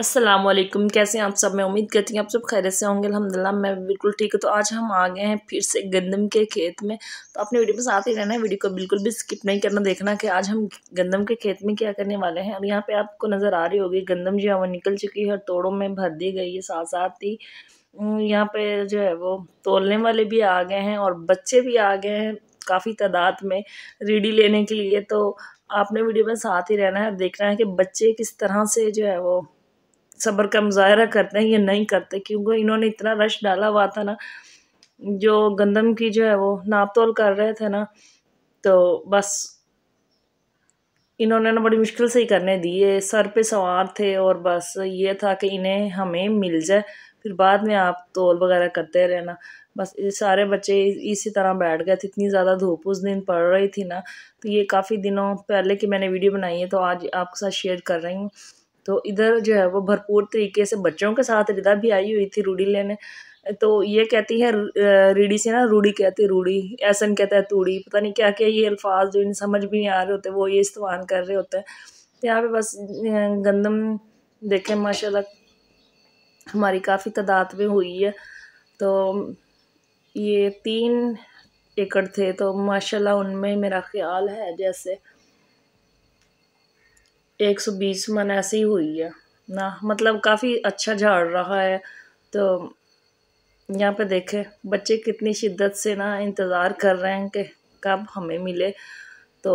असलम कैसे हैं आप सब मैं उम्मीद करती हूँ आप सब खैर से होंगे अलहमदिल्ला मैं बिल्कुल ठीक हूँ तो आज हम आ गए हैं फिर से गंदम के खेत में तो आपने वीडियो में साथ ही रहना है वीडियो को बिल्कुल भी स्किप नहीं करना देखना कि आज हम गंदम के खेत में क्या करने वाले हैं अब यहाँ पे आपको नज़र आ रही होगी गंदम जो है वो निकल चुकी है और तोड़ों में भर दी गई है साथ साथ ही यहाँ पर जो है वो तोलने वाले भी आ गए हैं और बच्चे भी आ गए हैं काफ़ी तादाद में रीडी लेने के लिए तो आपने वीडियो में साथ ही रहना है देखना है कि बच्चे किस तरह से जो है वो सब्र का मुजाहरा करते हैं ये नहीं करते क्योंकि इन्होंने इतना रश डाला हुआ था ना जो गंदम की जो है वो नाप तोल कर रहे थे ना तो बस इन्होंने ना बड़ी मुश्किल से ही करने दिए सर पे सवार थे और बस ये था कि इन्हें हमें मिल जाए फिर बाद में आप तोल वगैरह करते रहना बस सारे बच्चे इसी तरह बैठ गए थे इतनी ज़्यादा धूप उस दिन पड़ रही थी ना तो ये काफ़ी दिनों पहले की मैंने वीडियो बनाई है तो आज आपके साथ शेयर कर रही हूँ तो इधर जो है वो भरपूर तरीके से बच्चों के साथ रिदा भी आई हुई थी रूढ़ी लेने तो ये कहती है रीढ़ी से ना रूढ़ी कहती रूढ़ी ऐसन कहता है तूड़ी पता नहीं क्या क्या ये अल्फाज जो इन्हें समझ भी नहीं आ रहे होते वो ये इस्तेमाल कर रहे होते हैं तो यहाँ पे बस गंदम देखें माशाल्लाह हमारी काफ़ी तादाद में हुई है तो ये तीन एकड़ थे तो माशाल्लाह उनमें मेरा ख्याल है जैसे एक सौ बीस मन ऐसी हुई है ना मतलब काफ़ी अच्छा झाड़ रहा है तो यहाँ पे देखें बच्चे कितनी शिद्दत से ना इंतज़ार कर रहे हैं कि कब हमें मिले तो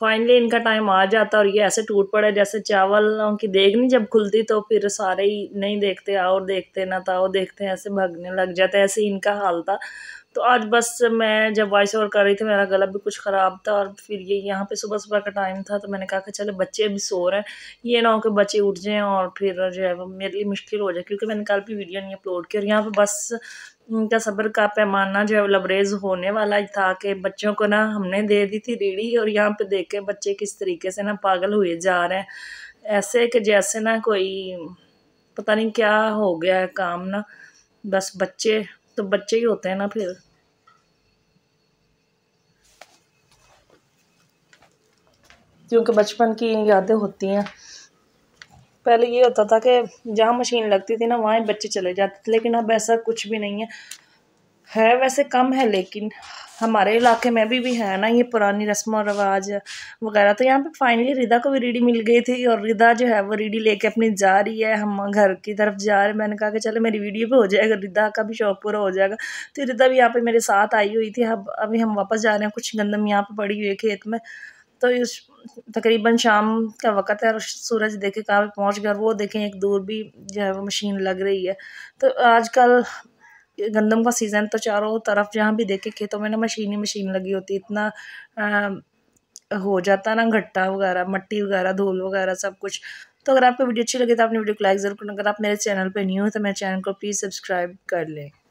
फाइनली इनका टाइम आ जाता और ये ऐसे टूट पड़े जैसे चावल की नहीं जब खुलती तो फिर सारे ही नहीं देखते आओ देखते ना तो आओ देखते ऐसे भगने लग जाते ऐसे इनका हाल था तो आज बस मैं जब वॉइस ओवर कर रही थी मेरा गला भी कुछ ख़राब था और फिर ये यहाँ पे सुबह सुबह का टाइम था तो मैंने कहा कि चले बच्चे अभी सो रहे हैं ये ना हो कि बच्चे उठ जाएँ और फिर जो है वो मेरे लिए मुश्किल हो जाए क्योंकि मैंने कल भी वीडियो नहीं अपलोड की और यहाँ पर बस उनका सब्र का पैमाना जो है लबरेज होने वाला था कि बच्चों को ना हमने दे दी थी रीढ़ी और यहाँ पर देख के बच्चे किस तरीके से ना पागल हुए जा रहे हैं ऐसे कि जैसे ना कोई पता नहीं क्या हो गया है काम ना बस बच्चे तो बच्चे ही होते हैं ना फिर क्योंकि बचपन की यादें होती हैं पहले ये होता था कि जहाँ मशीन लगती थी ना वहाँ बच्चे चले जाते थे लेकिन अब ऐसा कुछ भी नहीं है है वैसे कम है लेकिन हमारे इलाके में भी भी है ना ये पुरानी रस्म और रवाज वगैरह तो यहाँ पे फाइनली रिदा को भी रीढ़ी मिल गई थी और रिदा जो है वो रीढ़ी लेके अपनी जा रही है हम घर की तरफ जा रहे मैंने कहा कि चलो मेरी वीडियो भी हो जाएगा रिदा का भी शौक पूरा हो जाएगा तो रिदा भी यहाँ पे मेरे साथ आई हुई थी अब अभी हम वापस जा रहे हैं कुछ गंदम यहाँ पर पड़ी हुई है खेत में तो इस तकरीबन शाम का वक़्त है और सूरज देखे कहाँ पर पहुँच गया वो देखें एक दूर भी जो है वो मशीन लग रही है तो आजकल गंदम का सीज़न तो चारों तरफ जहाँ भी देखे खेतों में ना मशीन ही मशीन लगी होती इतना आ, हो जाता ना घट्टा वगैरह मट्टी वगैरह धूल वगैरह सब कुछ तो अगर आपको वीडियो अच्छी लगी तो आपने वीडियो को लाइक ज़रूर करना अगर आप मेरे चैनल पर न्यू हो तो मेरे चैनल को प्लीज़ सब्सक्राइब कर लें